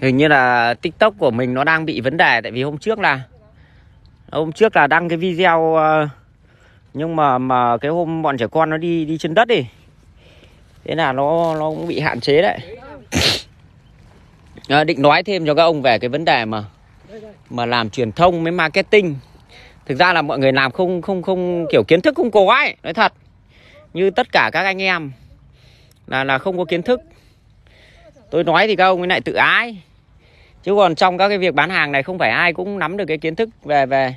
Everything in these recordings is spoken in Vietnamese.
Hình như là tiktok của mình nó đang bị vấn đề Tại vì hôm trước là Hôm trước là đăng cái video ờ, Nhưng mà mà cái hôm bọn trẻ con nó đi đi trên đất đi Thế là nó nó cũng bị hạn chế đấy à, Định nói thêm cho các ông về cái vấn đề mà Mà làm truyền thông với marketing thực ra là mọi người làm không không không kiểu kiến thức không có ấy nói thật như tất cả các anh em là là không có kiến thức tôi nói thì các ông ấy lại tự ái chứ còn trong các cái việc bán hàng này không phải ai cũng nắm được cái kiến thức về về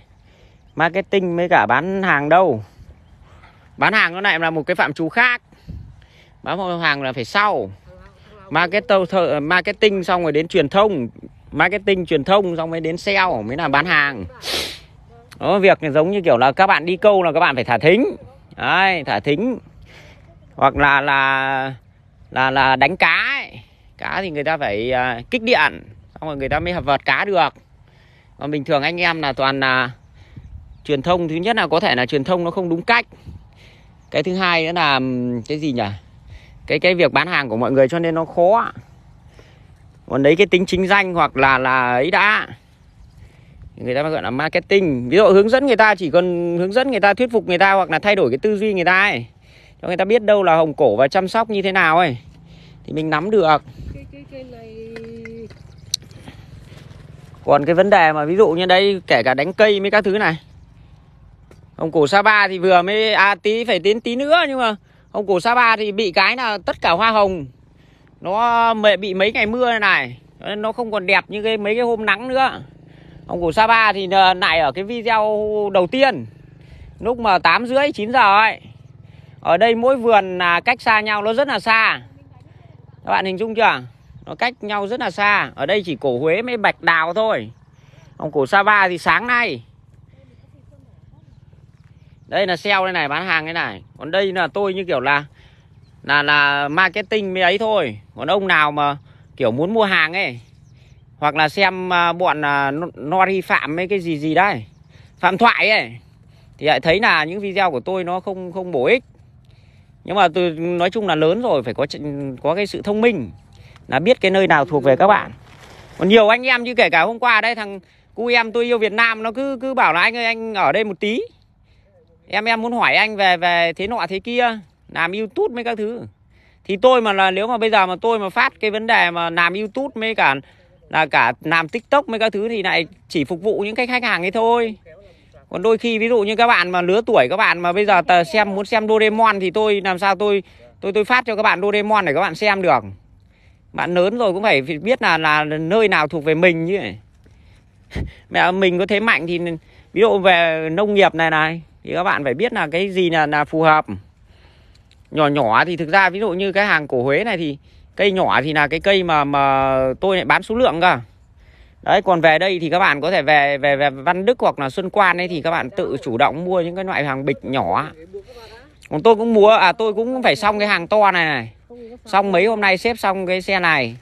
marketing với cả bán hàng đâu bán hàng nó lại là một cái phạm trù khác bán hàng là phải sau marketing xong rồi đến truyền thông marketing truyền thông xong mới đến sale mới là bán hàng đó, việc giống như kiểu là các bạn đi câu là các bạn phải thả thính Đấy, thả thính hoặc là là là là đánh cá ấy. cá thì người ta phải à, kích điện xong rồi người ta mới hợp vật cá được còn bình thường anh em là toàn là truyền thông thứ nhất là có thể là truyền thông nó không đúng cách cái thứ hai nữa là cái gì nhỉ cái cái việc bán hàng của mọi người cho nên nó khó còn đấy cái tính chính danh hoặc là là ấy đã người ta gọi là marketing ví dụ hướng dẫn người ta chỉ cần hướng dẫn người ta thuyết phục người ta hoặc là thay đổi cái tư duy người ta ấy cho người ta biết đâu là hồng cổ và chăm sóc như thế nào ấy thì mình nắm được cái, cái, cái này... còn cái vấn đề mà ví dụ như đây kể cả đánh cây mấy các thứ này hồng cổ sa ba thì vừa mới à tí phải tiến tí nữa nhưng mà hồng cổ sa ba thì bị cái là tất cả hoa hồng nó bị mấy ngày mưa này nó không còn đẹp như cái mấy cái hôm nắng nữa Ông củ Sapa thì lại ờ, ở cái video đầu tiên Lúc mà tám rưỡi chín giờ ấy Ở đây mỗi vườn là cách xa nhau nó rất là xa Các bạn hình dung chưa Nó cách nhau rất là xa Ở đây chỉ cổ Huế mới bạch đào thôi Ông củ Sapa thì sáng nay Đây là sale đây này bán hàng đây này Còn đây là tôi như kiểu là Là là marketing mới ấy thôi Còn ông nào mà kiểu muốn mua hàng ấy hoặc là xem à, bọn à, Nori Phạm mấy cái gì gì đấy Phạm Thoại ấy thì lại thấy là những video của tôi nó không không bổ ích nhưng mà tôi nói chung là lớn rồi phải có có cái sự thông minh là biết cái nơi nào thuộc về các bạn còn nhiều anh em như kể cả hôm qua đây thằng cu em tôi yêu Việt Nam nó cứ cứ bảo là anh ơi anh ở đây một tí em em muốn hỏi anh về về thế nọ thế kia làm youtube mấy các thứ thì tôi mà là nếu mà bây giờ mà tôi mà phát cái vấn đề mà làm youtube mấy cả là cả làm tiktok mấy các thứ thì lại chỉ phục vụ những cái khách hàng ấy thôi còn đôi khi ví dụ như các bạn mà lứa tuổi các bạn mà bây giờ tờ xem muốn xem Doraemon thì tôi làm sao tôi tôi tôi phát cho các bạn Doraemon để các bạn xem được bạn lớn rồi cũng phải biết là là nơi nào thuộc về mình chứ mẹ mình có thế mạnh thì ví dụ về nông nghiệp này này thì các bạn phải biết là cái gì là là phù hợp nhỏ nhỏ thì thực ra ví dụ như cái hàng cổ Huế này thì cây nhỏ thì là cái cây mà mà tôi lại bán số lượng cơ đấy còn về đây thì các bạn có thể về về về Văn Đức hoặc là Xuân Quan ấy thì các bạn tự chủ động mua những cái loại hàng bịch nhỏ còn tôi cũng mua à tôi cũng phải xong cái hàng to này này xong mấy hôm nay xếp xong cái xe này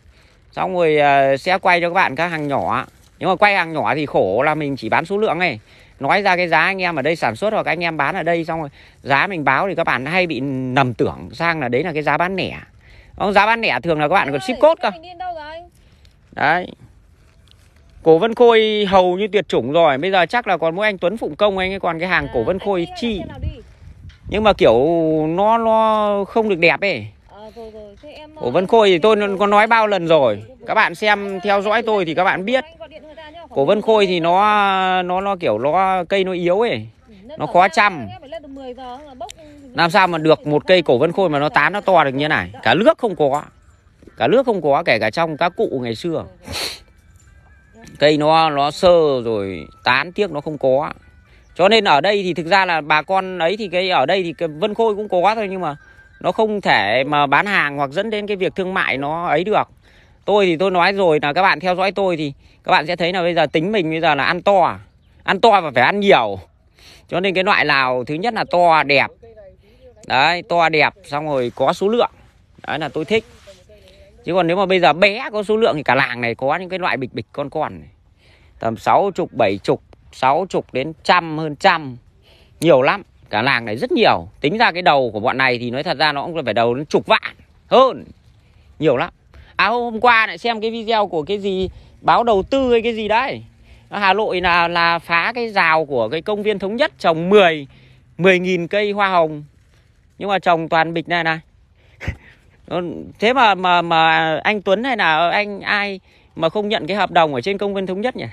xong rồi uh, sẽ quay cho các bạn các hàng nhỏ nhưng mà quay hàng nhỏ thì khổ là mình chỉ bán số lượng này nói ra cái giá anh em ở đây sản xuất hoặc anh em bán ở đây xong rồi giá mình báo thì các bạn hay bị nầm tưởng sang là đấy là cái giá bán lẻ không, giá bán lẻ thường là các bạn còn ship cốt cơ. Đấy. Cổ Vân Khôi hầu như tuyệt chủng rồi. Bây giờ chắc là còn mỗi anh Tuấn Phụng Công anh ấy còn cái hàng à, Cổ Vân Khôi chi. Nhưng mà kiểu nó nó không được đẹp ấy. Ờ, Cổ Vân Khôi thì tôi có nói bao lần rồi. Các bạn xem theo dõi tôi thì các bạn biết. Cổ Vân Khôi thì nó nó nó kiểu nó cây nó yếu ấy. Ừ, nó khó chăm làm sao mà được một cây cổ vân khôi mà nó tán nó to được như thế này cả nước không có cả nước không có kể cả trong các cụ ngày xưa cây nó nó sơ rồi tán tiếc nó không có cho nên ở đây thì thực ra là bà con ấy thì cái ở đây thì cái vân khôi cũng có thôi nhưng mà nó không thể mà bán hàng hoặc dẫn đến cái việc thương mại nó ấy được tôi thì tôi nói rồi là các bạn theo dõi tôi thì các bạn sẽ thấy là bây giờ tính mình bây giờ là ăn to à? ăn to và phải ăn nhiều cho nên cái loại nào thứ nhất là to đẹp đấy to đẹp xong rồi có số lượng đấy là tôi thích chứ còn nếu mà bây giờ bé có số lượng thì cả làng này có những cái loại bịch bịch con con này. tầm sáu chục bảy chục sáu chục đến trăm hơn trăm nhiều lắm cả làng này rất nhiều tính ra cái đầu của bọn này thì nói thật ra nó cũng phải đầu đến chục vạn hơn nhiều lắm à hôm qua lại xem cái video của cái gì báo đầu tư hay cái gì đấy Hà Nội là là phá cái rào của cái công viên thống nhất trồng 10 10.000 cây hoa hồng nhưng mà trồng toàn bịch này này thế mà mà mà anh Tuấn hay là anh ai mà không nhận cái hợp đồng ở trên công viên thống nhất nhỉ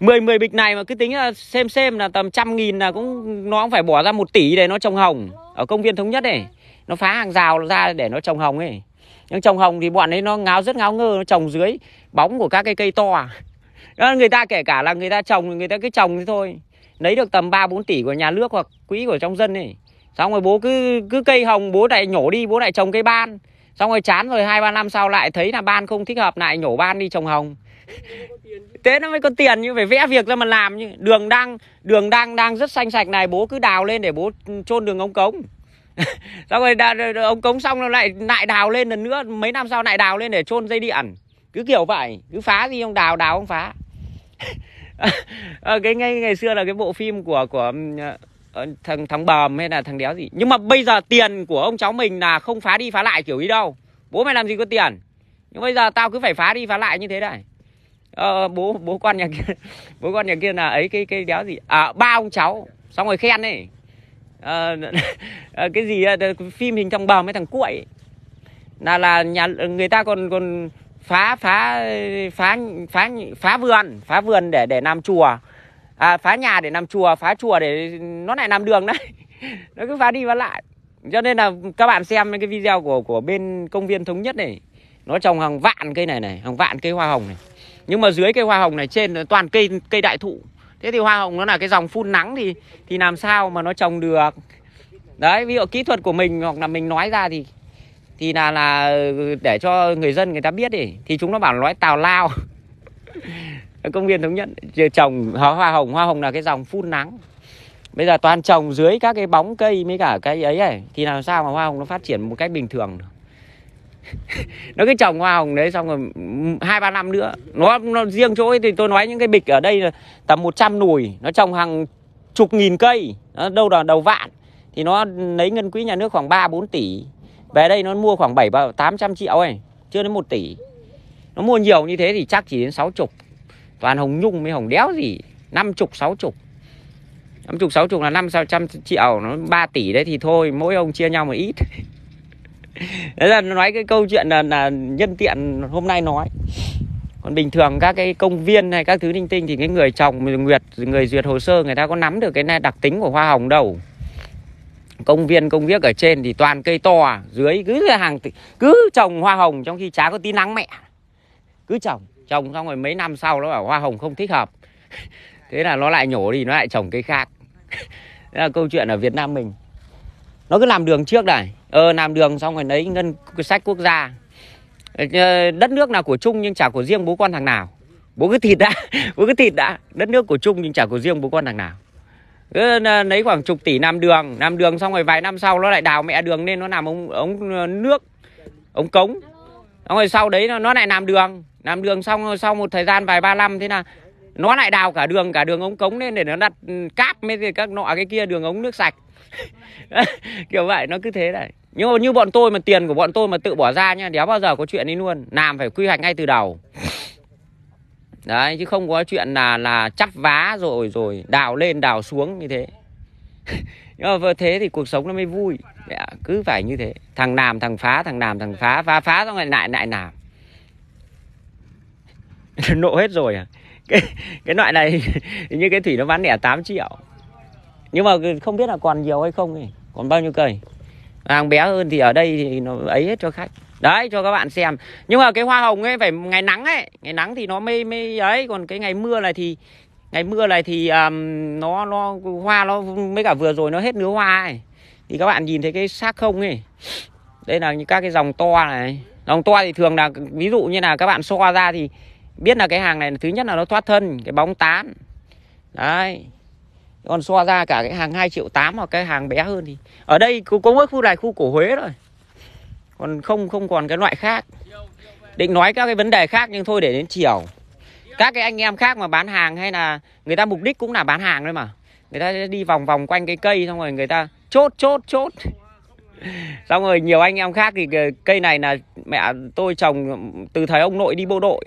10 10 bịch này mà cứ tính là xem xem là tầm trăm nghìn là cũng nó cũng phải bỏ ra một tỷ để nó trồng hồng ở công viên thống nhất này nó phá hàng rào ra để nó trồng hồng ấy nhưng trồng hồng thì bọn ấy nó ngáo rất ngáo ngơ nó trồng dưới bóng của các cái cây to à người ta kể cả là người ta trồng người ta cứ trồng thế thôi lấy được tầm 3 4 tỷ của nhà nước hoặc quỹ của trong dân ấy xong rồi bố cứ cứ cây hồng bố lại nhổ đi bố lại trồng cây ban xong rồi chán rồi hai ba năm sau lại thấy là ban không thích hợp lại nhổ ban đi trồng hồng thế nó mới có tiền như phải vẽ việc ra mà làm như đường đang đường đang đang rất xanh sạch này bố cứ đào lên để bố chôn đường ống cống xong rồi đào ống cống xong rồi lại lại đào lên lần nữa mấy năm sau lại đào lên để chôn dây điện cứ kiểu vậy cứ phá gì ông đào đào ông phá ờ, cái ngay ngày xưa là cái bộ phim của của ừ, Ờ, thằng thằng bờm hay là thằng đéo gì nhưng mà bây giờ tiền của ông cháu mình là không phá đi phá lại kiểu ý đâu bố mày làm gì có tiền nhưng bây giờ tao cứ phải phá đi phá lại như thế này ờ, bố bố con nhà kia bố con nhà kia là ấy cái cái đéo gì à ba ông cháu xong rồi khen ấy à, cái gì phim hình thằng bờm hay thằng cuội là là nhà người ta còn còn phá phá phá phá phá vườn phá vườn để để làm chùa à, phá nhà để làm chùa phá chùa để nó lại làm đường đấy nó cứ phá đi phá lại cho nên là các bạn xem cái video của của bên công viên thống nhất này nó trồng hàng vạn cây này này hàng vạn cây hoa hồng này nhưng mà dưới cây hoa hồng này trên toàn cây cây đại thụ thế thì hoa hồng nó là cái dòng phun nắng thì thì làm sao mà nó trồng được đấy ví dụ kỹ thuật của mình hoặc là mình nói ra thì thì là là để cho người dân người ta biết đi thì chúng nó bảo nói tào lao công viên thống nhất trồng hoa hồng hoa hồng là cái dòng phun nắng bây giờ toàn trồng dưới các cái bóng cây mấy cả cái ấy này thì làm sao mà hoa hồng nó phát triển một cách bình thường nó cứ trồng hoa hồng đấy xong rồi hai ba năm nữa nó, nó riêng chỗ ấy thì tôi nói những cái bịch ở đây là tầm 100 nùi nó trồng hàng chục nghìn cây nó đâu là đầu vạn thì nó lấy ngân quỹ nhà nước khoảng 3 4 tỷ về đây nó mua khoảng 7 800 triệu ấy chưa đến 1 tỷ nó mua nhiều như thế thì chắc chỉ đến sáu chục toàn hồng nhung mới hồng đéo gì năm chục sáu chục năm chục sáu chục là năm sáu trăm triệu nó ba tỷ đấy thì thôi mỗi ông chia nhau một ít đấy là nói cái câu chuyện là, là nhân tiện hôm nay nói còn bình thường các cái công viên hay các thứ linh tinh thì cái người trồng duyệt người duyệt hồ sơ người ta có nắm được cái này đặc tính của hoa hồng đâu công viên công việc ở trên thì toàn cây to à, dưới cứ hàng cứ trồng hoa hồng trong khi chả có tí nắng mẹ cứ trồng trồng xong rồi mấy năm sau nó bảo hoa hồng không thích hợp thế là nó lại nhổ đi nó lại trồng cây khác thế là câu chuyện ở Việt Nam mình nó cứ làm đường trước này ờ làm đường xong rồi lấy ngân sách quốc gia ờ, đất nước là của chung nhưng chả của riêng bố con thằng nào bố cứ thịt đã bố cứ thịt đã đất nước của chung nhưng chả của riêng bố con thằng nào cứ ờ, lấy khoảng chục tỷ làm đường làm đường xong rồi vài năm sau nó lại đào mẹ đường nên nó làm ống ống ờ, nước ống cống xong rồi sau đấy nó, nó lại làm đường làm đường xong sau một thời gian vài ba năm thế là nó lại đào cả đường cả đường ống cống lên để nó đặt ừ, cáp mấy các nọ cái kia đường ống nước sạch kiểu vậy nó cứ thế này nhưng mà như bọn tôi mà tiền của bọn tôi mà tự bỏ ra nha, đéo bao giờ có chuyện đi luôn làm phải quy hoạch ngay từ đầu đấy chứ không có chuyện là là chắp vá rồi rồi đào lên đào xuống như thế nhưng mà thế thì cuộc sống nó mới vui dạ, cứ phải như thế thằng làm thằng phá thằng làm thằng phá phá phá xong lại lại lại làm nộ hết rồi à cái, cái loại này như cái thủy nó bán lẻ 8 triệu nhưng mà không biết là còn nhiều hay không ấy. còn bao nhiêu cây hàng bé hơn thì ở đây thì nó ấy hết cho khách đấy cho các bạn xem nhưng mà cái hoa hồng ấy phải ngày nắng ấy ngày nắng thì nó mới mới ấy còn cái ngày mưa này thì ngày mưa này thì um, nó nó hoa nó mới cả vừa rồi nó hết nứa hoa ấy thì các bạn nhìn thấy cái xác không ấy đây là những các cái dòng to này dòng to thì thường là ví dụ như là các bạn so ra thì biết là cái hàng này thứ nhất là nó thoát thân cái bóng tán đấy còn so ra cả cái hàng 2 triệu 8 hoặc cái hàng bé hơn thì ở đây cũng có mỗi khu này khu cổ Huế rồi còn không không còn cái loại khác định nói các cái vấn đề khác nhưng thôi để đến chiều các cái anh em khác mà bán hàng hay là người ta mục đích cũng là bán hàng thôi mà người ta đi vòng vòng quanh cái cây xong rồi người ta chốt chốt chốt xong rồi nhiều anh em khác thì ờ, cây này là mẹ tôi trồng từ thời ông nội đi bộ đội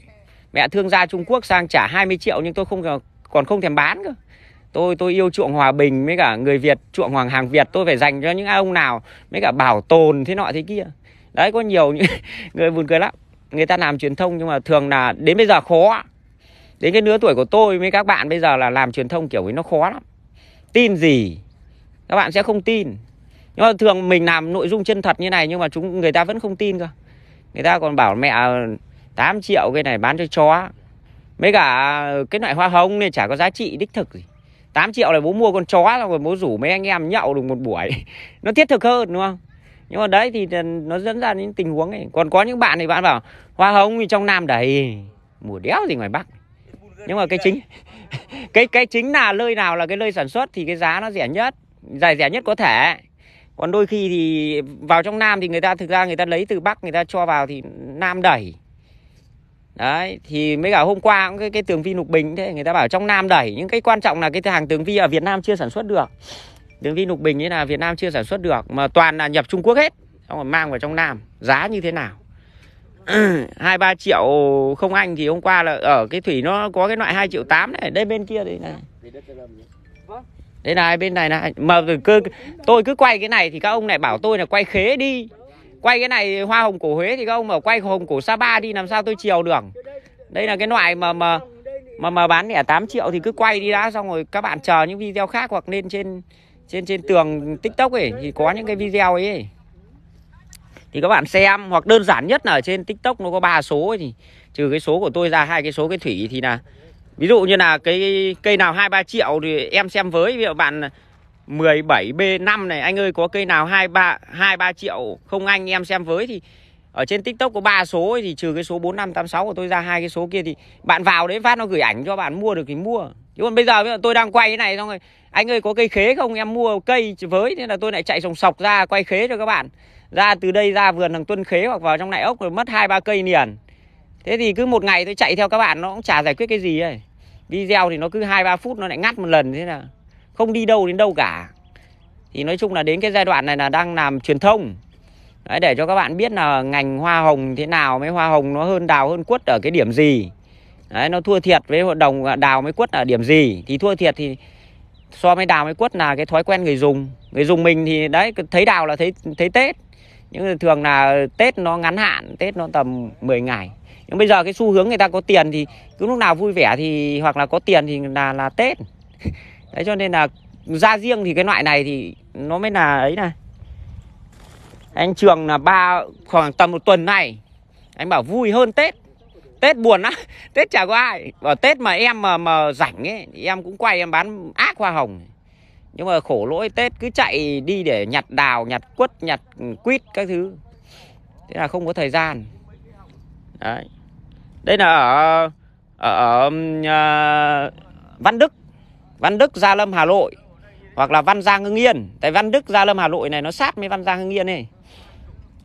mẹ thương gia Trung Quốc sang trả 20 triệu nhưng tôi không còn không thèm bán cơ tôi tôi yêu chuộng hòa bình với cả người Việt chuộng hoàng hàng Việt tôi phải dành cho những ông nào với cả bảo tồn thế nọ thế kia đấy có nhiều những người buồn cười lắm người ta làm truyền thông nhưng mà thường là đến bây giờ khó đến cái lứa tuổi của tôi với các bạn bây giờ là làm truyền thông kiểu ấy nó khó lắm tin gì các bạn sẽ không tin nhưng mà thường mình làm nội dung chân thật như này nhưng mà chúng người ta vẫn không tin cơ người ta còn bảo mẹ 8 triệu cái này bán cho chó Mấy cả cái loại hoa hồng này chả có giá trị đích thực gì 8 triệu này bố mua con chó rồi bố rủ mấy anh em nhậu được một buổi Nó thiết thực hơn đúng không Nhưng mà đấy thì nó dẫn ra những tình huống ấy Còn có những bạn thì bạn bảo Hoa hồng thì trong Nam đầy Mùa đéo gì ngoài Bắc Nhưng mà cái chính cái cái chính là nơi nào là cái nơi sản xuất thì cái giá nó rẻ nhất giải rẻ nhất có thể còn đôi khi thì vào trong nam thì người ta thực ra người ta lấy từ bắc người ta cho vào thì nam đẩy đấy thì mới cả hôm qua cũng cái cái tường vi lục bình thế người ta bảo trong nam đẩy những cái quan trọng là cái hàng tường vi ở việt nam chưa sản xuất được tường vi lục bình ấy là việt nam chưa sản xuất được mà toàn là nhập trung quốc hết xong rồi mang vào trong nam giá như thế nào hai ba triệu không anh thì hôm qua là ở cái thủy nó có cái loại hai triệu tám này đây bên kia đây này vâng. đây này bên này này mà cơ tôi cứ quay cái này thì các ông này bảo tôi là quay khế đi quay cái này hoa hồng cổ Huế thì các ông mà quay hồng cổ Sapa đi làm sao tôi chiều được đây là cái loại mà mà mà mà bán lẻ 8 triệu thì cứ quay đi đã xong rồi các bạn chờ những video khác hoặc lên trên trên trên tường tiktok ấy thì có những cái video ấy, ấy. thì các bạn xem hoặc đơn giản nhất là ở trên tiktok nó có ba số ấy thì trừ cái số của tôi ra hai cái số cái thủy thì là ví dụ như là cái cây nào hai ba triệu thì em xem với ví dụ bạn 17B5 này anh ơi có cây nào 23 23 triệu không anh em xem với thì ở trên TikTok có ba số ấy, thì trừ cái số 4586 của tôi ra hai cái số kia thì bạn vào đấy phát nó gửi ảnh cho bạn mua được thì mua. Chứ còn bây giờ tôi đang quay cái này xong rồi anh ơi có cây khế không em mua cây với nên là tôi lại chạy sòng sọc ra quay khế cho các bạn. Ra từ đây ra vườn thằng Tuân khế hoặc vào trong này ốc rồi mất hai ba cây liền. Thế thì cứ một ngày tôi chạy theo các bạn nó cũng chả giải quyết cái gì ấy. Video thì nó cứ hai ba phút nó lại ngắt một lần thế là không đi đâu đến đâu cả thì nói chung là đến cái giai đoạn này là đang làm truyền thông Đấy, để cho các bạn biết là ngành hoa hồng thế nào mấy hoa hồng nó hơn đào hơn quất ở cái điểm gì Đấy, nó thua thiệt với hội đồng đào mấy quất ở điểm gì thì thua thiệt thì so với đào mấy quất là cái thói quen người dùng người dùng mình thì đấy thấy đào là thấy thấy tết nhưng thường là tết nó ngắn hạn tết nó tầm 10 ngày nhưng bây giờ cái xu hướng người ta có tiền thì cứ lúc nào vui vẻ thì hoặc là có tiền thì là là tết đấy cho nên là ra riêng thì cái loại này thì nó mới là ấy này anh trường là ba khoảng tầm một tuần này anh bảo vui hơn tết tết buồn á tết chả có ai bảo tết mà em mà mà rảnh ấy em cũng quay em bán ác hoa hồng nhưng mà khổ lỗi tết cứ chạy đi để nhặt đào nhặt quất nhặt quýt các thứ thế là không có thời gian đấy đây là ở ở, ở uh, Văn Đức Văn Đức Gia Lâm Hà Nội hoặc là Văn Giang Hưng Yên. Tại Văn Đức Gia Lâm Hà Nội này nó sát với Văn Giang Hưng Yên này.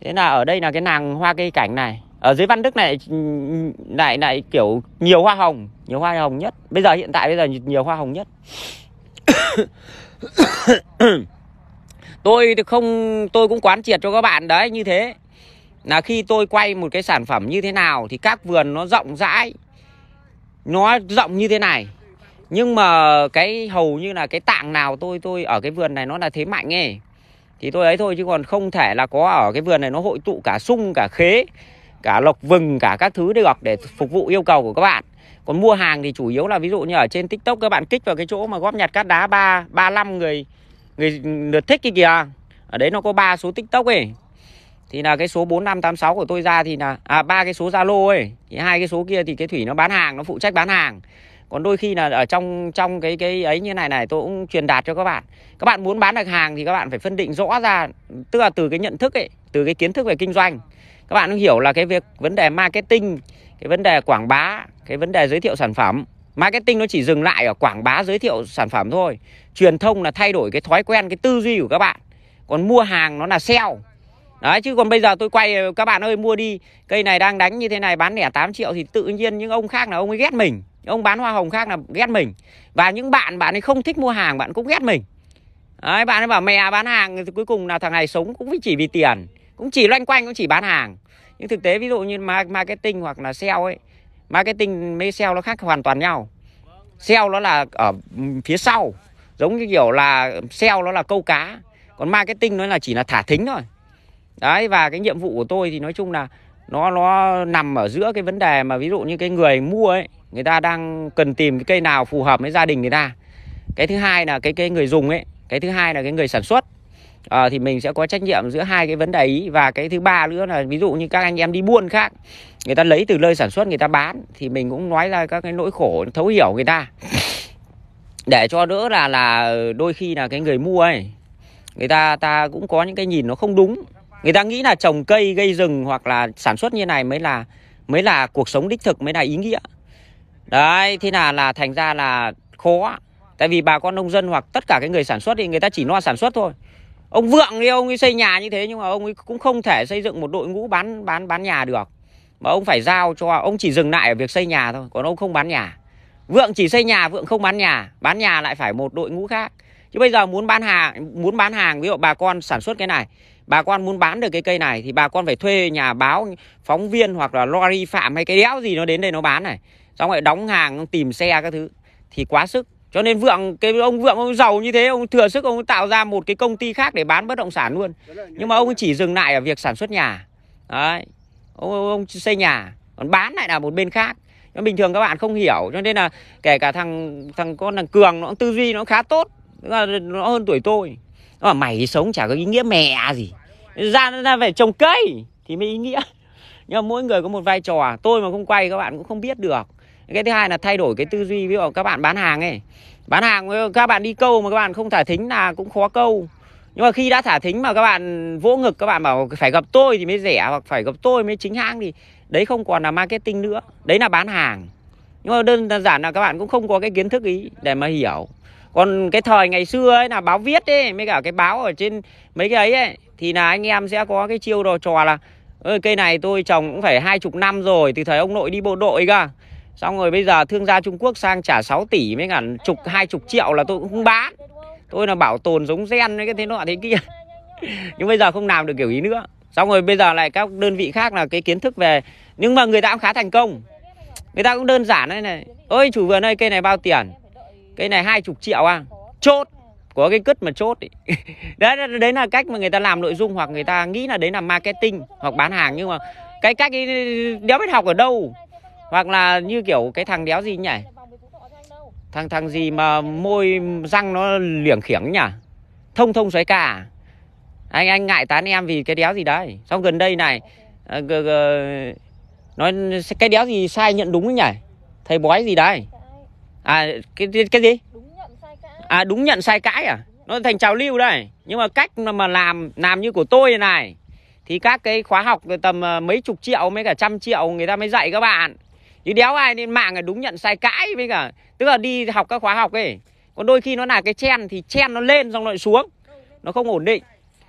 Thế là ở đây là cái nàng hoa cây cảnh này. Ở dưới Văn Đức này lại lại kiểu nhiều hoa hồng, nhiều hoa hồng nhất. Bây giờ hiện tại bây giờ nhiều hoa hồng nhất. tôi thì không tôi cũng quán triệt cho các bạn đấy như thế là khi tôi quay một cái sản phẩm như thế nào thì các vườn nó rộng rãi nó rộng như thế này nhưng mà cái hầu như là cái tạng nào tôi tôi ở cái vườn này nó là thế mạnh ấy thì tôi ấy thôi chứ còn không thể là có ở cái vườn này nó hội tụ cả sung cả khế cả lộc vừng cả các thứ được để phục vụ yêu cầu của các bạn còn mua hàng thì chủ yếu là ví dụ như ở trên tiktok các bạn kích vào cái chỗ mà góp nhặt cát đá ba ba năm người người lượt thích kia kìa ở đấy nó có ba số tiktok ấy thì là cái số 4586 của tôi ra thì là à ba cái số Zalo ấy, thì hai cái số kia thì cái thủy nó bán hàng, nó phụ trách bán hàng còn đôi khi là ở trong trong cái cái ấy như này này tôi cũng truyền đạt cho các bạn các bạn muốn bán được hàng thì các bạn phải phân định rõ ra tức là từ cái nhận thức ấy từ cái kiến thức về kinh doanh các bạn hiểu là cái việc vấn đề marketing cái vấn đề quảng bá cái vấn đề giới thiệu sản phẩm marketing nó chỉ dừng lại ở quảng bá giới thiệu sản phẩm thôi truyền thông là thay đổi cái thói quen cái tư duy của các bạn còn mua hàng nó là sale Đấy chứ còn bây giờ tôi quay các bạn ơi mua đi Cây này đang đánh như thế này bán lẻ 8 triệu Thì tự nhiên những ông khác là ông ấy ghét mình ông bán hoa hồng khác là ghét mình và những bạn bạn ấy không thích mua hàng bạn cũng ghét mình Đấy, bạn ấy bảo mẹ bán hàng thì cuối cùng là thằng này sống cũng chỉ vì tiền cũng chỉ loanh quanh cũng chỉ bán hàng nhưng thực tế ví dụ như marketing hoặc là sale ấy marketing với sale nó khác hoàn toàn nhau sale nó là ở phía sau giống như kiểu là sale nó là câu cá còn marketing nó là chỉ là thả thính thôi đấy và cái nhiệm vụ của tôi thì nói chung là nó nó nằm ở giữa cái vấn đề mà ví dụ như cái người mua ấy người ta đang cần tìm cái cây nào phù hợp với gia đình người ta cái thứ hai là cái cái người dùng ấy cái thứ hai là cái người sản xuất à, thì mình sẽ có trách nhiệm giữa hai cái vấn đề ấy và cái thứ ba nữa là ví dụ như các anh em đi buôn khác người ta lấy từ nơi sản xuất người ta bán thì mình cũng nói ra các cái nỗi khổ thấu hiểu người ta để cho đỡ là là đôi khi là cái người mua ấy người ta ta cũng có những cái nhìn nó không đúng người ta nghĩ là trồng cây gây rừng hoặc là sản xuất như này mới là mới là cuộc sống đích thực mới là ý nghĩa đấy thế là là thành ra là khó tại vì bà con nông dân hoặc tất cả cái người sản xuất thì người ta chỉ lo sản xuất thôi ông vượng đi ông ấy xây nhà như thế nhưng mà ông ấy cũng không thể xây dựng một đội ngũ bán bán bán nhà được mà ông phải giao cho ông chỉ dừng lại ở việc xây nhà thôi còn ông không bán nhà vượng chỉ xây nhà vượng không bán nhà bán nhà lại phải một đội ngũ khác chứ bây giờ muốn bán hàng muốn bán hàng ví dụ bà con sản xuất cái này bà con muốn bán được cái cây này thì bà con phải thuê nhà báo phóng viên hoặc là lorry phạm hay cái đéo gì nó đến đây nó bán này xong lại đóng hàng tìm xe các thứ thì quá sức cho nên vượng cái ông vượng ông giàu như thế ông thừa sức ông tạo ra một cái công ty khác để bán bất động sản luôn nhưng mà ông chỉ dừng lại ở việc sản xuất nhà đấy ông, ông xây nhà còn bán lại là một bên khác nhưng bình thường các bạn không hiểu cho nên là kể cả thằng thằng con thằng cường nó tư duy nó khá tốt nó hơn tuổi tôi nó bảo mày sống chả có ý nghĩa mẹ gì ra ra phải trồng cây thì mới ý nghĩa nhưng mà mỗi người có một vai trò tôi mà không quay các bạn cũng không biết được cái thứ hai là thay đổi cái tư duy ví dụ các bạn bán hàng ấy bán hàng các bạn đi câu mà các bạn không thả thính là cũng khó câu nhưng mà khi đã thả thính mà các bạn vỗ ngực các bạn bảo phải gặp tôi thì mới rẻ hoặc phải gặp tôi mới chính hãng thì đấy không còn là marketing nữa đấy là bán hàng nhưng mà đơn giản là các bạn cũng không có cái kiến thức ý để mà hiểu còn cái thời ngày xưa ấy là báo viết ấy mấy cả cái báo ở trên mấy cái ấy, ấy thì là anh em sẽ có cái chiêu đồ trò là ơi cây này tôi trồng cũng phải hai chục năm rồi từ thời ông nội đi bộ đội cơ Xong rồi bây giờ thương gia Trung Quốc sang trả 6 tỷ mấy cả chục hai chục triệu là tôi cũng không bán. Tôi là bảo tồn giống gen với cái thế nọ thế kia. Nhưng bây giờ không làm được kiểu ý nữa. Xong rồi bây giờ lại các đơn vị khác là cái kiến thức về nhưng mà người ta cũng khá thành công. Người ta cũng đơn giản đấy này. Ôi chủ vườn ơi cây này bao tiền? Cây này hai chục triệu à? Chốt có cái cất mà chốt ý. đấy đấy là cách mà người ta làm nội dung hoặc người ta nghĩ là đấy là marketing hoặc bán hàng nhưng mà cái cách ấy đéo biết học ở đâu hoặc là như kiểu cái thằng đéo gì nhỉ thằng thằng gì mà môi răng nó liểng khiểng nhỉ thông thông xoáy cả à? anh anh ngại tán em vì cái đéo gì đấy xong gần đây này ờ, g, g, nói cái đéo gì sai nhận đúng nhỉ thầy bói gì đấy à cái cái gì à đúng nhận sai cãi à nó thành trào lưu đây nhưng mà cách mà làm làm như của tôi này thì các cái khóa học tầm ờ, mấy chục triệu mấy cả trăm triệu người ta mới dạy các bạn chứ đéo ai lên mạng là đúng nhận sai cãi với cả tức là đi học các khóa học ấy còn đôi khi nó là cái chen thì chen nó lên xong lại xuống nó không ổn định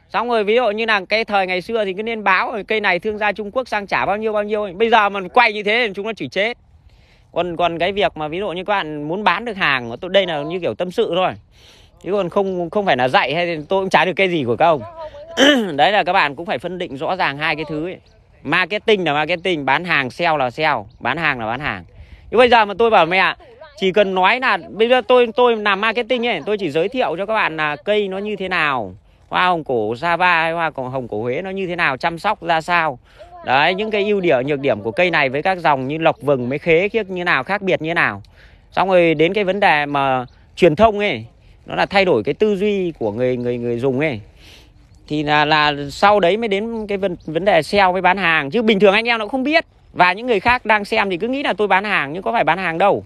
xong rồi ví dụ như là cái thời ngày xưa thì cứ nên báo cây này thương gia Trung Quốc sang trả bao nhiêu bao nhiêu bây giờ mà quay như thế thì chúng nó chỉ chết còn còn cái việc mà ví dụ như các bạn muốn bán được hàng tôi đây là như kiểu tâm sự thôi chứ còn không không phải là dạy hay tôi cũng trả được cái gì của các ông đấy là các bạn cũng phải phân định rõ ràng hai cái thứ ấy marketing là marketing bán hàng sale là sale bán hàng là bán hàng nhưng bây giờ mà tôi bảo mẹ chỉ cần nói là bây giờ tôi tôi làm marketing ấy tôi chỉ giới thiệu cho các bạn là cây nó như thế nào hoa hồng cổ Sava hay hoa hồng cổ Huế nó như thế nào chăm sóc ra sao đấy những cái ưu điểm nhược điểm của cây này với các dòng như lộc vừng mấy khế khiếc như nào khác biệt như nào xong rồi đến cái vấn đề mà truyền thông ấy nó là thay đổi cái tư duy của người người người dùng ấy thì là, là sau đấy mới đến cái vấn, vấn đề sale với bán hàng chứ bình thường anh em nó không biết và những người khác đang xem thì cứ nghĩ là tôi bán hàng nhưng có phải bán hàng đâu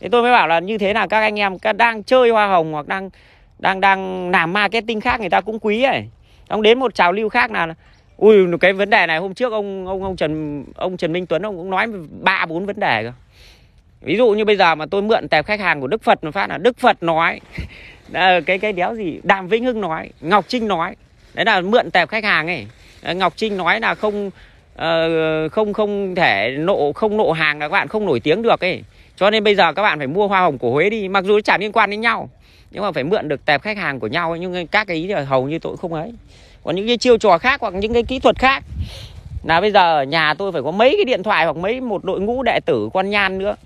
thế tôi mới bảo là như thế là các anh em đang chơi hoa hồng hoặc đang đang đang làm marketing khác người ta cũng quý ấy ông đến một trào lưu khác là ui cái vấn đề này hôm trước ông ông ông Trần ông Trần Minh Tuấn ông cũng nói ba bốn vấn đề rồi ví dụ như bây giờ mà tôi mượn tệp khách hàng của Đức Phật mà phát là Đức Phật nói ờ, cái cái đéo gì Đàm Vĩnh Hưng nói Ngọc Trinh nói đấy là mượn tẹp khách hàng ấy Ngọc Trinh nói là không ờ, không không thể nộ không nộ hàng là các bạn không nổi tiếng được ấy cho nên bây giờ các bạn phải mua hoa hồng của Huế đi mặc dù nó chẳng liên quan đến nhau nhưng mà phải mượn được tẹp khách hàng của nhau ấy. nhưng các cái ý là hầu như tôi không ấy còn những cái chiêu trò khác hoặc những cái kỹ thuật khác là bây giờ ở nhà tôi phải có mấy cái điện thoại hoặc mấy một đội ngũ đệ tử quan nhan nữa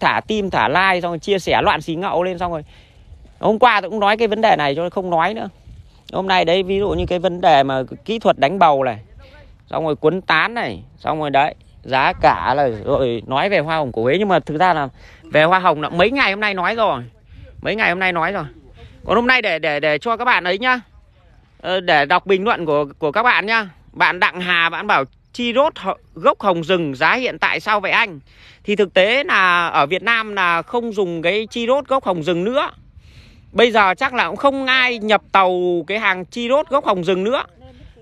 thả tim thả like xong rồi chia sẻ loạn xí ngậu lên xong rồi hôm qua tôi cũng nói cái vấn đề này cho không nói nữa hôm nay đấy ví dụ như cái vấn đề mà kỹ thuật đánh bầu này xong rồi cuốn tán này xong rồi đấy giá cả là rồi nói về hoa hồng của Huế nhưng mà thực ra là về hoa hồng là mấy ngày hôm nay nói rồi mấy ngày hôm nay nói rồi còn hôm nay để để để cho các bạn ấy nhá ờ, để đọc bình luận của của các bạn nhá bạn đặng hà bạn bảo chi rốt gốc hồng rừng giá hiện tại sao vậy anh thì thực tế là ở Việt Nam là không dùng cái chi rốt gốc hồng rừng nữa Bây giờ chắc là cũng không ai nhập tàu cái hàng chi rốt gốc hồng rừng nữa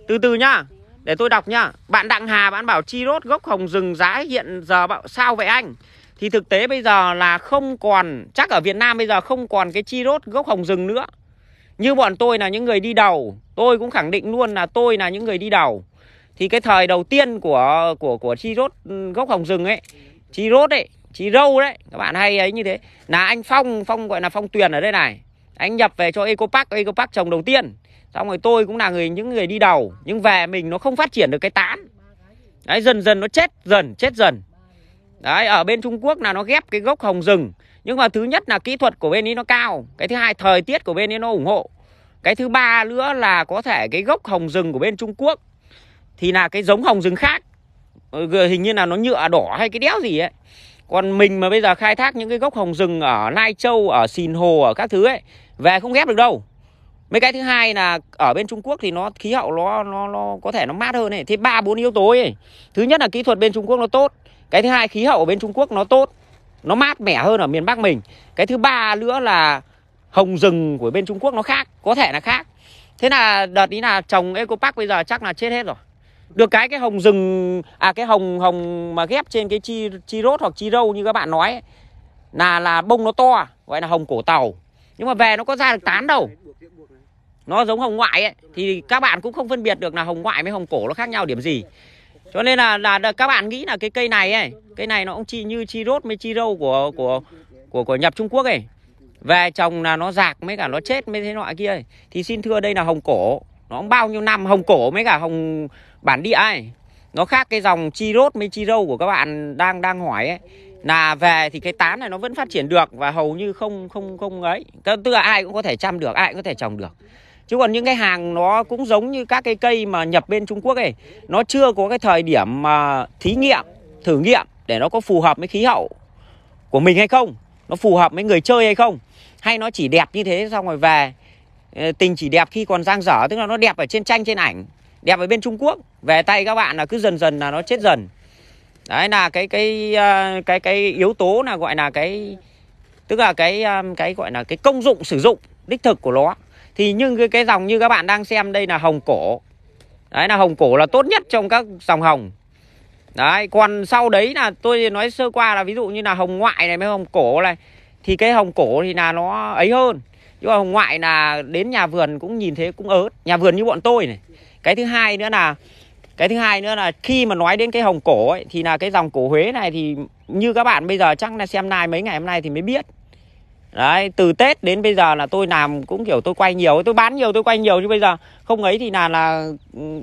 Từ từ nhá Để tôi đọc nhá Bạn Đặng Hà bạn bảo chi rốt gốc hồng rừng giá hiện giờ bảo sao vậy anh Thì thực tế bây giờ là không còn Chắc ở Việt Nam bây giờ không còn cái chi rốt gốc hồng rừng nữa Như bọn tôi là những người đi đầu Tôi cũng khẳng định luôn là tôi là những người đi đầu Thì cái thời đầu tiên của của của chi rốt ừ, gốc hồng rừng ấy Chi rốt ấy Chi râu đấy Các bạn hay ấy như thế Là anh Phong Phong gọi là Phong Tuyền ở đây này anh nhập về cho Ecopark Ecopark trồng đầu tiên xong rồi tôi cũng là người những người đi đầu nhưng về mình nó không phát triển được cái tán đấy dần dần nó chết dần chết dần đấy ở bên Trung Quốc là nó ghép cái gốc hồng rừng nhưng mà thứ nhất là kỹ thuật của bên ấy nó cao cái thứ hai thời tiết của bên ấy nó ủng hộ cái thứ ba nữa là có thể cái gốc hồng rừng của bên Trung Quốc thì là cái giống hồng rừng khác ừ, hình như là nó nhựa đỏ hay cái đéo gì ấy còn mình mà bây giờ khai thác những cái gốc hồng rừng ở Lai Châu, ở Sìn Hồ, ở các thứ ấy về không ghép được đâu mấy cái thứ hai là ở bên Trung Quốc thì nó khí hậu nó nó nó có thể nó mát hơn này thế ba bốn yếu tố ấy thứ nhất là kỹ thuật bên Trung Quốc nó tốt cái thứ hai khí hậu ở bên Trung Quốc nó tốt nó mát mẻ hơn ở miền Bắc mình cái thứ ba nữa là hồng rừng của bên Trung Quốc nó khác có thể là khác thế là đợt ý là trồng Eco Park bây giờ chắc là chết hết rồi được cái cái hồng rừng à cái hồng hồng mà ghép trên cái chi chi rốt hoặc chi râu như các bạn nói ấy, là là bông nó to gọi là hồng cổ tàu nhưng mà về nó có ra được tán đâu nó giống hồng ngoại ấy thì các bạn cũng không phân biệt được là hồng ngoại với hồng cổ nó khác nhau điểm gì cho nên là là, là các bạn nghĩ là cái cây này ấy cây này nó cũng chi như chi rốt mới chi râu của của của của nhập trung quốc ấy về trồng là nó rạc mới cả nó chết mới thế loại kia ấy. thì xin thưa đây là hồng cổ nó bao nhiêu năm hồng cổ mới cả hồng bản địa ấy nó khác cái dòng chi rốt mới chi râu của các bạn đang đang hỏi ấy là về thì cái tán này nó vẫn phát triển được và hầu như không không không ấy tức là ai cũng có thể chăm được ai cũng có thể trồng được chứ còn những cái hàng nó cũng giống như các cái cây mà nhập bên Trung Quốc ấy nó chưa có cái thời điểm mà thí nghiệm thử nghiệm để nó có phù hợp với khí hậu của mình hay không nó phù hợp với người chơi hay không hay nó chỉ đẹp như thế xong rồi về ờ, tình chỉ đẹp khi còn giang dở tức là nó đẹp ở trên tranh trên ảnh đẹp ở bên Trung Quốc về tay các bạn là cứ dần dần là nó chết dần đấy là cái cái ờ, cái cái yếu tố là gọi là cái tức là cái ờ, cái gọi là cái công dụng sử dụng đích thực của nó thì nhưng cái cái dòng như các bạn đang xem đây là hồng cổ đấy là hồng cổ là tốt nhất trong các dòng hồng đấy còn sau đấy là tôi nói sơ qua là ví dụ như là hồng ngoại này mấy hồng cổ này thì cái hồng cổ thì là nó ấy hơn nhưng mà hồng ngoại là đến nhà vườn cũng nhìn thấy cũng ớt nhà vườn như bọn tôi này cái thứ hai nữa là cái thứ hai nữa là khi mà nói đến cái hồng cổ ấy thì là cái dòng cổ Huế này thì như các bạn bây giờ chắc là xem nay mấy ngày hôm nay thì mới biết đấy từ Tết đến bây giờ là tôi làm cũng kiểu tôi quay nhiều tôi bán nhiều tôi quay nhiều chứ bây giờ không ấy thì là là ừ,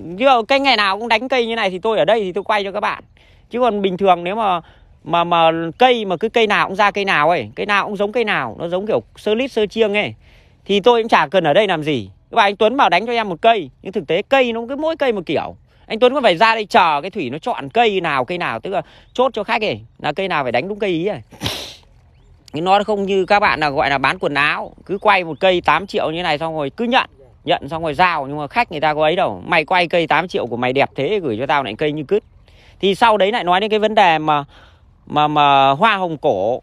cái ngày nào cũng đánh cây như này thì tôi ở đây thì tôi quay cho các bạn chứ còn bình thường nếu mà mà mà cây mà cứ cây nào cũng ra cây nào ấy cây nào cũng giống cây nào nó giống kiểu sơ lít sơ chiêng ấy thì tôi cũng chả cần ở đây làm gì các bạn anh Tuấn bảo đánh cho em một cây nhưng thực tế cây nó cứ mỗi cây một kiểu anh Tuấn có phải ra đây chờ cái thủy nó chọn cây nào cây nào tức là chốt cho khách ấy là cây nào phải đánh đúng cây ý này nó không như các bạn là gọi là bán quần áo cứ quay một cây 8 triệu như này xong rồi cứ nhận nhận xong rồi giao nhưng mà khách người ta có ấy đâu mày quay cây 8 triệu của mày đẹp thế gửi cho tao lại cây như cứt thì sau đấy lại nói đến cái vấn đề mà mà mà hoa hồng cổ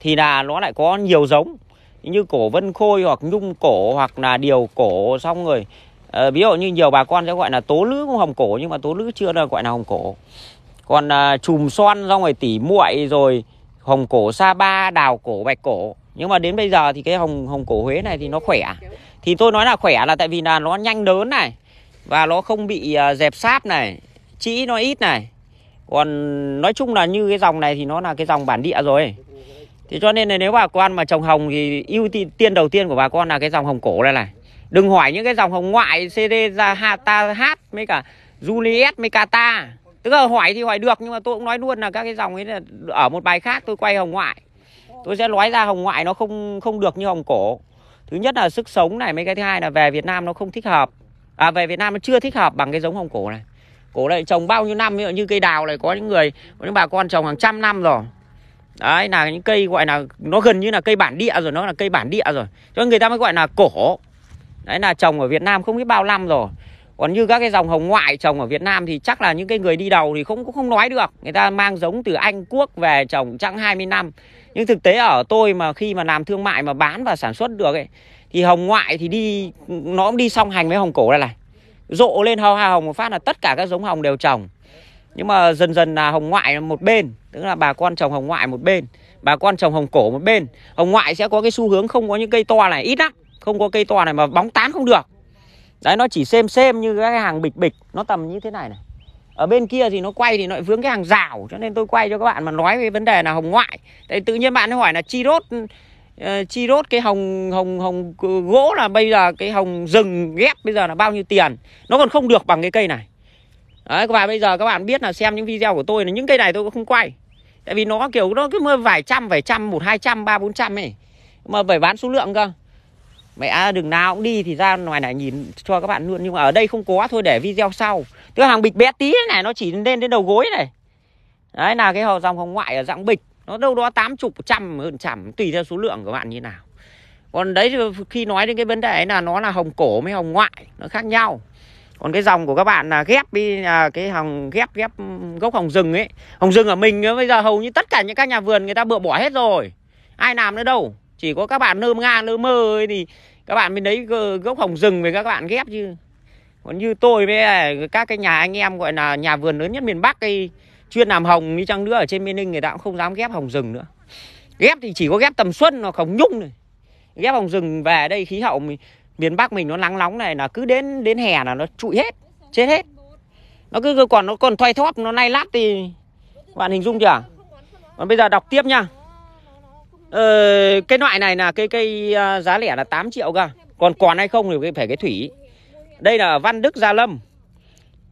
thì là nó lại có nhiều giống như cổ vân khôi hoặc nhung cổ hoặc là điều cổ xong rồi à, ví dụ như nhiều bà con sẽ gọi là tố lữ cũng hồng cổ nhưng mà tố lữ chưa là gọi là hồng cổ còn à, chùm xoan xong ngoài tỉ muội rồi hồng cổ sa ba đào cổ bạch cổ nhưng mà đến bây giờ thì cái hồng hồng cổ huế này thì nó khỏe thì tôi nói là khỏe là tại vì là nó nhanh lớn này và nó không bị à, dẹp sáp này chỉ nó ít này còn nói chung là như cái dòng này thì nó là cái dòng bản địa rồi thì cho nên là nếu bà con mà trồng hồng thì ưu tiên đầu tiên của bà con là cái dòng hồng cổ này này Đừng hỏi những cái dòng hồng ngoại CD ra Hata hát mấy cả Juliet mấy Kata. Tức là hỏi thì hỏi được nhưng mà tôi cũng nói luôn là các cái dòng ấy là ở một bài khác tôi quay hồng ngoại. Tôi sẽ nói ra hồng ngoại nó không không được như hồng cổ. Thứ nhất là sức sống này, mấy cái thứ hai là về Việt Nam nó không thích hợp. À về Việt Nam nó chưa thích hợp bằng cái giống hồng cổ này. Cổ này trồng bao nhiêu năm như cây đào này có những người có những bà con trồng hàng trăm năm rồi. Đấy là những cây gọi là nó gần như là cây bản địa rồi, nó là cây bản địa rồi. Cho nên người ta mới gọi là cổ đấy là trồng ở Việt Nam không biết bao năm rồi còn như các cái dòng hồng ngoại trồng ở Việt Nam thì chắc là những cái người đi đầu thì không cũng không nói được người ta mang giống từ Anh Quốc về trồng chẳng 20 năm nhưng thực tế ở tôi mà khi mà làm thương mại mà bán và sản xuất được ấy thì hồng ngoại thì đi nó cũng đi song hành với hồng cổ này này rộ lên hoa hồng một phát là tất cả các giống hồng đều trồng nhưng mà dần dần là hồng ngoại một bên tức là bà con trồng hồng ngoại một bên bà con trồng hồng cổ một bên hồng ngoại sẽ có cái xu hướng không có những cây to này ít lắm không có cây to này mà bóng tán không được đấy nó chỉ xem xem như cái hàng bịch bịch nó tầm như thế này này ở bên kia thì nó quay thì nó lại vướng cái hàng rào cho nên tôi quay cho các bạn mà nói về vấn đề là hồng ngoại tại tự nhiên bạn ấy hỏi là chi đốt uh, chi đốt cái hồng hồng hồng gỗ là bây giờ cái hồng rừng ghép bây giờ là bao nhiêu tiền nó còn không được bằng cái cây này Đấy, và bây giờ các bạn biết là xem những video của tôi là những cây này tôi cũng không quay tại vì nó kiểu nó cứ mưa vài trăm vài trăm một hai trăm ba bốn trăm ấy mà phải bán số lượng cơ mẹ à, đừng nào cũng đi thì ra ngoài này nhìn cho các bạn luôn nhưng mà ở đây không có thôi để video sau tức là hàng bịch bé tí này nó chỉ lên đến đầu gối này đấy là cái hầu dòng hồng ngoại ở dạng bịch nó đâu đó tám chục trăm hơn trăm tùy theo số lượng của bạn như nào còn đấy khi nói đến cái vấn đề ấy là nó là hồng cổ với hồng ngoại nó khác nhau còn cái dòng của các bạn là ghép đi à, cái hồng ghép ghép gốc hồng rừng ấy hồng rừng ở mình bây giờ hầu như tất cả những các nhà vườn người ta bựa bỏ hết rồi ai làm nữa đâu chỉ có các bạn nơm nga nơ mơ ấy thì các bạn mới lấy gốc hồng rừng về các bạn ghép chứ còn như tôi với à, các cái nhà anh em gọi là nhà vườn lớn nhất miền bắc ấy, chuyên làm hồng đi chăng nữa ở trên miền ninh người ta cũng không dám ghép hồng rừng nữa ghép thì chỉ có ghép tầm xuân nó không nhung này ghép hồng rừng về đây khí hậu mình, miền bắc mình nó nắng nóng này là cứ đến đến hè là nó trụi hết chết hết nó cứ còn nó còn thoi thóp nó nay lát thì bạn hình dung chưa còn bây giờ đọc tiếp nha Ờ, cái loại này là cái cây à, giá lẻ là 8 triệu cơ Còn còn hay không thì phải cái thủy Đây là Văn Đức Gia Lâm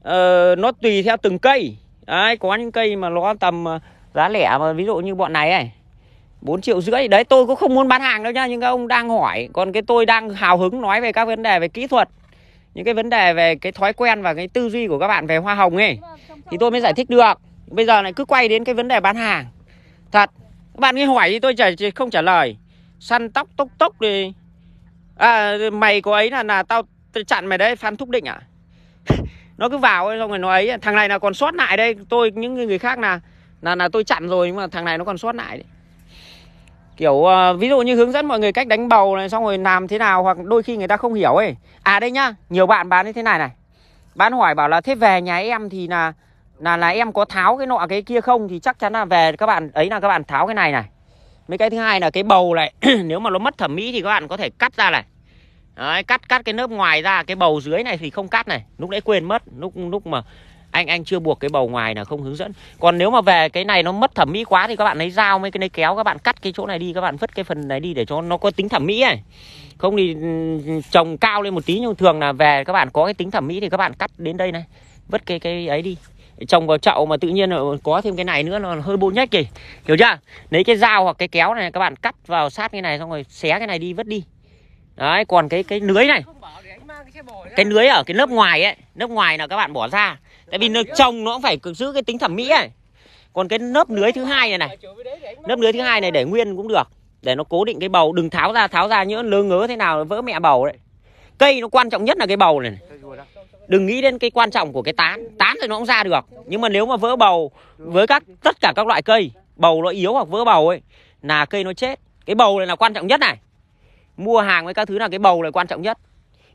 ờ, Nó tùy theo từng cây Đấy, có những cây mà nó tầm à, giá lẻ mà ví dụ như bọn này này 4 triệu rưỡi Đấy tôi cũng không muốn bán hàng đâu nha Nhưng các ông đang hỏi Còn cái tôi đang hào hứng nói về các vấn đề về kỹ thuật Những cái vấn đề về cái thói quen và cái tư duy của các bạn về hoa hồng ấy Thì tôi mới giải thích được Bây giờ lại cứ quay đến cái vấn đề bán hàng Thật các bạn nghe hỏi thì tôi chả, không trả lời săn tóc tốc tốc đi à, mày có ấy là là tao chặn mày đấy phan thúc định à nó cứ vào ấy, xong rồi nó ấy thằng này là còn sót lại đây tôi những người khác là là là tôi chặn rồi nhưng mà thằng này nó còn sót lại đấy. kiểu uh, ví dụ như hướng dẫn mọi người cách đánh bầu này xong rồi làm thế nào hoặc đôi khi người ta không hiểu ấy à đây nhá nhiều bạn bán như thế này này bán hỏi bảo là thế về nhà em thì là là là em có tháo cái nọ cái kia không thì chắc chắn là về các bạn ấy là các bạn tháo cái này này mấy cái thứ hai là cái bầu này nếu mà nó mất thẩm mỹ thì các bạn có thể cắt ra này Đấy, cắt cắt cái lớp ngoài ra cái bầu dưới này thì không cắt này lúc nãy quên mất lúc lúc mà anh anh chưa buộc cái bầu ngoài là không hướng dẫn còn nếu mà về cái này nó mất thẩm mỹ quá thì các bạn lấy dao mấy cái này kéo các bạn cắt cái chỗ này đi các bạn vứt cái phần này đi để cho nó có tính thẩm mỹ này không thì ừ, trồng cao lên một tí nhưng thường là về các bạn có cái tính thẩm mỹ thì các bạn cắt đến đây này vứt cái cái ấy đi trồng vào chậu mà tự nhiên có thêm cái này nữa nó hơi bôn nhách kì hiểu chưa lấy cái dao hoặc cái kéo này các bạn cắt vào sát cái này xong rồi xé cái này đi vứt đi đấy còn cái cái lưới này cái lưới ở cái lớp ngoài ấy lớp ngoài là các bạn bỏ ra tại vì nó trồng nó cũng phải giữ cái tính thẩm mỹ ấy còn cái lớp lưới thứ hai này này lớp lưới thứ hai này để nguyên cũng được để nó cố định cái bầu đừng tháo ra tháo ra nhỡ lơ ngớ thế nào vỡ mẹ bầu đấy cây nó quan trọng nhất là cái bầu này, này đừng nghĩ đến cái quan trọng của cái tán tán thì nó cũng ra được nhưng mà nếu mà vỡ bầu với các tất cả các loại cây bầu nó yếu hoặc vỡ bầu ấy là cây nó chết cái bầu này là quan trọng nhất này mua hàng với các thứ là cái bầu là quan trọng nhất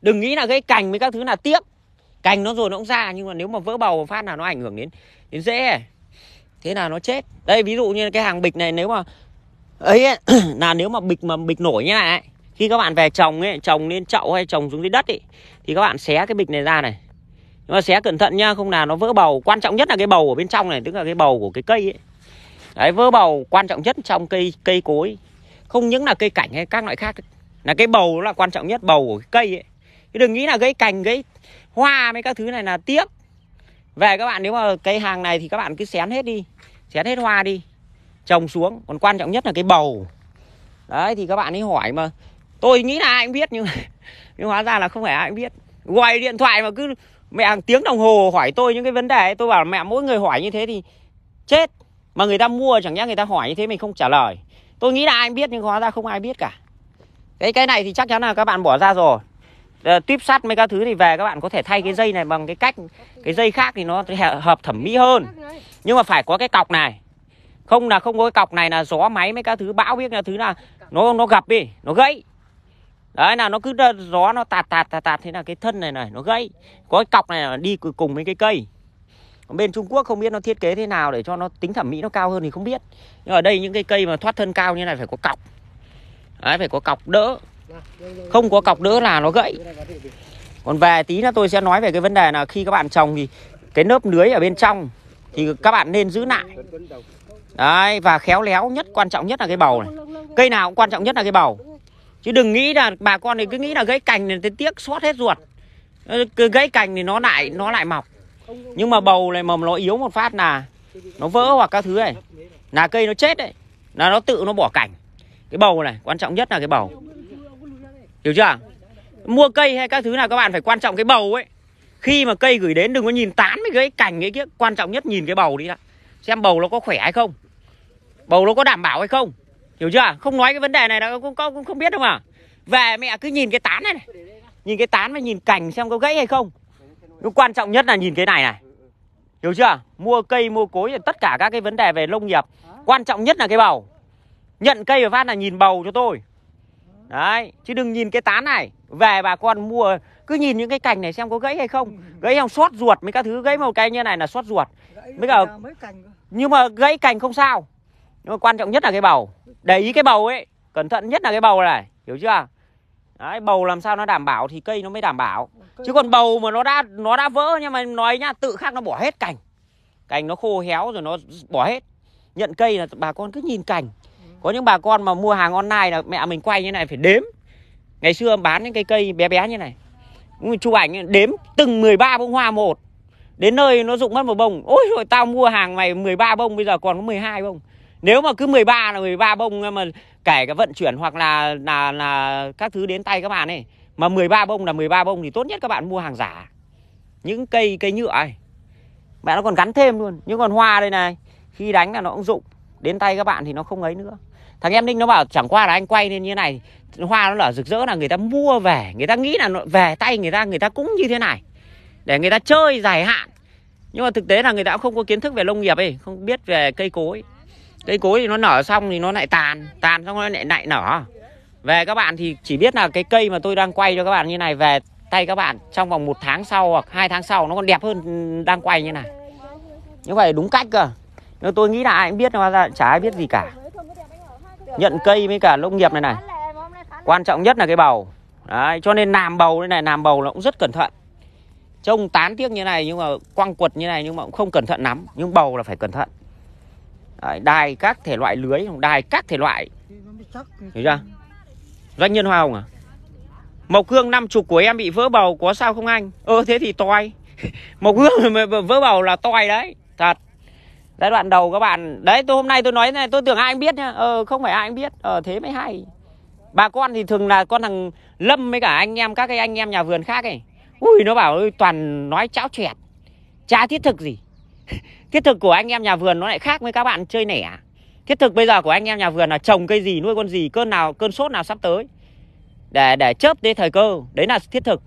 đừng nghĩ là cái cành với các thứ là tiếc cành nó rồi nó cũng ra nhưng mà nếu mà vỡ bầu phát là nó ảnh hưởng đến đến dễ thế là nó chết đây ví dụ như cái hàng bịch này nếu mà ấy, ấy là nếu mà bịch mà bịch nổi như này ấy, khi các bạn về trồng ấy trồng lên chậu hay trồng xuống dưới đất ấy thì các bạn xé cái bịch này ra này nhưng mà xé cẩn thận nhá không là nó vỡ bầu quan trọng nhất là cái bầu ở bên trong này tức là cái bầu của cái cây ấy đấy vỡ bầu quan trọng nhất trong cây cây cối không những là cây cảnh hay các loại khác là cái bầu nó là quan trọng nhất bầu của cái cây ấy chứ đừng nghĩ là gãy cành gãy hoa mấy các thứ này là tiếc về các bạn nếu mà cây hàng này thì các bạn cứ xén hết đi xén hết hoa đi trồng xuống còn quan trọng nhất là cái bầu đấy thì các bạn ấy hỏi mà tôi nghĩ là ai cũng biết nhưng nhưng hóa ra là không phải ai cũng biết gọi điện thoại mà cứ mẹ hàng tiếng đồng hồ hỏi tôi những cái vấn đề ấy tôi bảo mẹ mỗi người hỏi như thế thì chết mà người ta mua chẳng nhẽ người ta hỏi như thế mình không trả lời tôi nghĩ là ai biết nhưng hóa ra không ai biết cả cái cái này thì chắc chắn là các bạn bỏ ra rồi à, tuyếp sắt mấy các thứ thì về các bạn có thể thay cái dây này bằng cái cách cái dây khác thì nó hợp thẩm mỹ hơn nhưng mà phải có cái cọc này không là không có cái cọc này là gió máy mấy các thứ bão biết là thứ là nó nó gặp đi nó gãy đấy là nó cứ gió nó tạt tạt tạt tạt thế là cái thân này này nó gãy có cái cọc này là đi cùng với cái cây bên Trung Quốc không biết nó thiết kế thế nào để cho nó tính thẩm mỹ nó cao hơn thì không biết nhưng ở đây những cái cây mà thoát thân cao như này phải có cọc đấy phải có cọc đỡ không có cọc đỡ là nó gãy còn về tí nữa tôi sẽ nói về cái vấn đề là khi các bạn trồng thì cái nớp lưới ở bên trong thì các bạn nên giữ lại đấy và khéo léo nhất quan trọng nhất là cái bầu này cây nào cũng quan trọng nhất là cái bầu chứ đừng nghĩ là bà con thì cứ nghĩ là gãy cành thì tiếc sót hết ruột ờ, cứ gãy cành thì nó lại nó lại mọc nhưng mà bầu này mầm nó yếu một phát là nó vỡ hoặc các thứ này là cây nó chết đấy là nó tự nó bỏ cành, cái bầu này quan trọng nhất là cái bầu hiểu chưa mua cây hay các thứ nào các bạn phải quan trọng cái bầu ấy khi mà cây gửi đến đừng có nhìn tán mấy cái cành ấy kia quan trọng nhất nhìn cái bầu đi đã xem bầu nó có khỏe hay không bầu nó có đảm bảo hay không hiểu chưa không nói cái vấn đề này là cũng có cũng không biết đâu mà về mẹ cứ nhìn cái tán này, này. nhìn cái tán và nhìn cành xem có gãy hay không nó quan trọng nhất là nhìn cái này này hiểu chưa mua cây mua cối thì tất cả các cái vấn đề về nông nghiệp quan trọng nhất là cái bầu nhận cây và phát là nhìn bầu cho tôi đấy chứ đừng nhìn cái tán này về bà con mua cứ nhìn những cái cành này xem có gãy hay không gãy không sót ruột mấy các thứ gãy một cây như này là sót ruột mấy cả nhưng mà gãy cành không sao nhưng mà quan trọng nhất là cái bầu để ý cái bầu ấy cẩn thận nhất là cái bầu này hiểu chưa Đấy, bầu làm sao nó đảm bảo thì cây nó mới đảm bảo chứ còn bầu mà nó đã nó đã vỡ nhưng mà nói nhá tự khắc nó bỏ hết cành cành nó khô héo rồi nó bỏ hết nhận cây là bà con cứ nhìn cành có những bà con mà mua hàng online là mẹ mình quay như này phải đếm ngày xưa bán những cây cây bé bé như này chụp ảnh đếm từng 13 bông hoa một đến nơi nó rụng mất một bông ôi rồi tao mua hàng mày 13 bông bây giờ còn có 12 bông nếu mà cứ 13 là 13 bông mà kể cả vận chuyển hoặc là là là các thứ đến tay các bạn ấy mà 13 bông là 13 bông thì tốt nhất các bạn mua hàng giả những cây cây nhựa ấy mẹ nó còn gắn thêm luôn những con hoa đây này khi đánh là nó cũng rụng đến tay các bạn thì nó không ấy nữa thằng em ninh nó bảo chẳng qua là anh quay lên như này hoa nó nở rực rỡ là người ta mua về người ta nghĩ là nó về tay người ta người ta cũng như thế này để người ta chơi dài hạn nhưng mà thực tế là người ta cũng không có kiến thức về nông nghiệp ấy không biết về cây cối cây cối thì nó nở xong thì nó lại tàn tàn xong nó lại lại nở về các bạn thì chỉ biết là cái cây mà tôi đang quay cho các bạn như này về tay các bạn trong vòng một tháng sau hoặc hai tháng sau nó còn đẹp hơn đang quay như này như vậy đúng cách cơ nhưng tôi nghĩ là ai cũng biết hóa ra chả ai biết gì cả nhận cây với cả nông nghiệp này này quan trọng nhất là cái bầu Đấy, cho nên làm bầu như này làm bầu nó cũng rất cẩn thận trông tán tiếc như này nhưng mà quăng quật như này nhưng mà cũng không cẩn thận lắm nhưng bầu là phải cẩn thận Đấy, đài các thể loại lưới đài các thể loại thấy chưa doanh nhân hoa hồng à mộc hương năm chục của em bị vỡ bầu có sao không anh ơ ờ, thế thì toi mộc hương vỡ bầu là toi đấy thật giai đoạn đầu các bạn đấy tôi hôm nay tôi nói này tôi tưởng ai cũng biết nhá ờ không phải ai anh biết ờ thế mới hay bà con thì thường là con thằng lâm với cả anh em các cái anh em nhà vườn khác ấy ui nó bảo ơi toàn nói cháo chẹt chả thiết thực gì thiết thực của anh em nhà vườn nó lại khác với các bạn chơi nẻ thiết thực bây giờ của anh em nhà vườn là trồng cây gì nuôi con gì cơn nào cơn sốt nào sắp tới để để chớp đi thời cơ đấy là thiết thực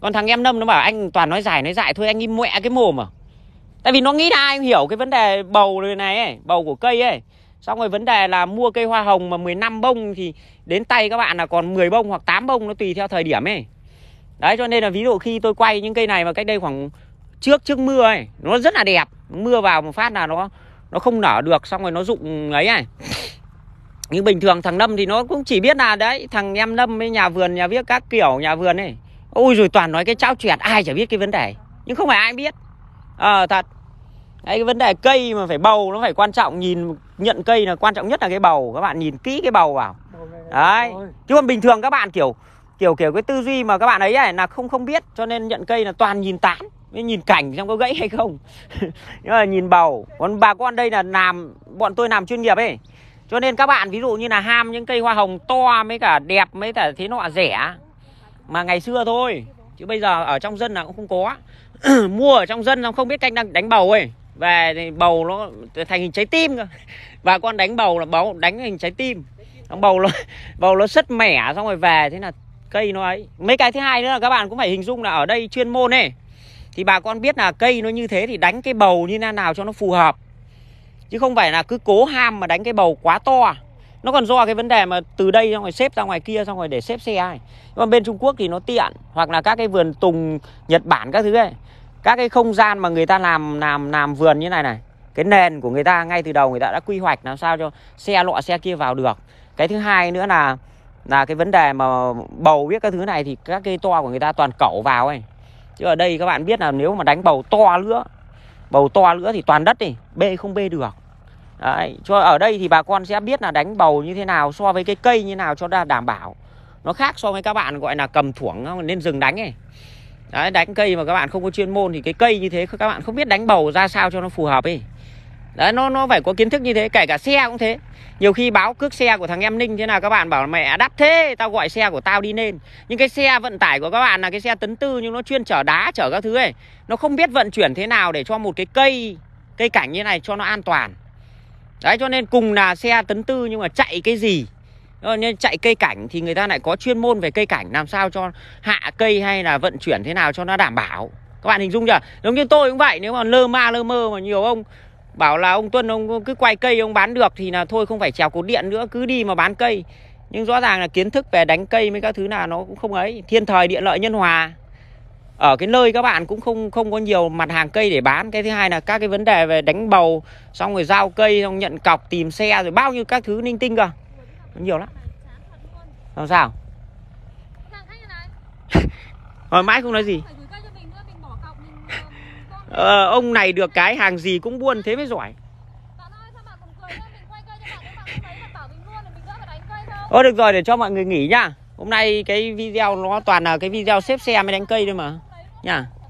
còn thằng em nâm nó bảo anh toàn nói dài nói dại thôi anh im mẹ cái mồm à tại vì nó nghĩ là ai hiểu cái vấn đề bầu này ấy bầu của cây ấy xong rồi vấn đề là mua cây hoa hồng mà 15 bông thì đến tay các bạn là còn 10 bông hoặc 8 bông nó tùy theo thời điểm ấy đấy cho nên là ví dụ khi tôi quay những cây này mà cách đây khoảng trước trước mưa ấy nó rất là đẹp mưa vào một phát là nó nó không nở được xong rồi nó rụng ấy này nhưng bình thường thằng Lâm thì nó cũng chỉ biết là đấy thằng em Lâm với nhà vườn nhà viết các kiểu nhà vườn ấy ôi rồi toàn nói cái cháo chẹt ai chả biết cái vấn đề nhưng không phải ai biết ờ à, thật đấy, cái vấn đề cây mà phải bầu nó phải quan trọng nhìn nhận cây là quan trọng nhất là cái bầu các bạn nhìn kỹ cái bầu vào đấy chứ còn bình thường các bạn kiểu kiểu kiểu cái tư duy mà các bạn ấy, này là không không biết cho nên nhận cây là toàn nhìn tán mới nhìn cảnh xem có gãy hay không nhưng mà nhìn bầu còn bà con đây là làm bọn tôi làm chuyên nghiệp ấy cho nên các bạn ví dụ như là ham những cây hoa hồng to mấy cả đẹp mấy cả thế nọ rẻ mà ngày xưa thôi chứ bây giờ ở trong dân là cũng không có mua ở trong dân nó không biết cách đang đánh bầu ấy về thì bầu nó thành hình trái tim cơ bà con đánh bầu là bầu đánh hình trái tim xong bầu nó bầu nó sứt mẻ xong rồi về thế là cây nó ấy mấy cái thứ hai nữa là các bạn cũng phải hình dung là ở đây chuyên môn này thì bà con biết là cây nó như thế thì đánh cái bầu như thế nào cho nó phù hợp chứ không phải là cứ cố ham mà đánh cái bầu quá to à. nó còn do cái vấn đề mà từ đây ra ngoài xếp ra ngoài kia xong rồi để xếp xe ấy. còn bên Trung Quốc thì nó tiện hoặc là các cái vườn tùng Nhật Bản các thứ ấy các cái không gian mà người ta làm làm làm vườn như này này cái nền của người ta ngay từ đầu người ta đã quy hoạch làm sao cho xe lọ xe kia vào được cái thứ hai nữa là là cái vấn đề mà bầu biết các thứ này thì các cây to của người ta toàn cẩu vào ấy chứ ở đây các bạn biết là nếu mà đánh bầu to nữa bầu to nữa thì toàn đất đi bê không bê được Đấy, cho ở đây thì bà con sẽ biết là đánh bầu như thế nào so với cái cây như nào cho đảm bảo nó khác so với các bạn gọi là cầm thuổng nên dừng đánh ấy Đấy, đánh cây mà các bạn không có chuyên môn thì cái cây như thế các bạn không biết đánh bầu ra sao cho nó phù hợp ấy đấy nó nó phải có kiến thức như thế kể cả xe cũng thế nhiều khi báo cước xe của thằng em ninh thế nào các bạn bảo mẹ đắt thế tao gọi xe của tao đi lên nhưng cái xe vận tải của các bạn là cái xe tấn tư nhưng nó chuyên chở đá chở các thứ ấy nó không biết vận chuyển thế nào để cho một cái cây cây cảnh như này cho nó an toàn đấy cho nên cùng là xe tấn tư nhưng mà chạy cái gì ờ, nên chạy cây cảnh thì người ta lại có chuyên môn về cây cảnh làm sao cho hạ cây hay là vận chuyển thế nào cho nó đảm bảo các bạn hình dung chưa giống như tôi cũng vậy nếu mà lơ ma lơ mơ mà nhiều ông bảo là ông Tuân ông cứ quay cây ông bán được thì là thôi không phải trèo cột điện nữa cứ đi mà bán cây nhưng rõ ràng là kiến thức về đánh cây mấy các thứ là nó cũng không ấy thiên thời địa lợi nhân hòa ở cái nơi các bạn cũng không không có nhiều mặt hàng cây để bán cái thứ hai là các cái vấn đề về đánh bầu xong rồi giao cây xong nhận cọc tìm xe rồi bao nhiêu các thứ ninh tinh cơ nhiều lắm làm sao rồi mãi không nói gì ờ, ông này được cái hàng gì cũng buôn thế mới giỏi Ơ ờ, được rồi để cho mọi người nghỉ nhá Hôm nay cái video nó toàn là cái video xếp xe mới đánh cây thôi mà Nha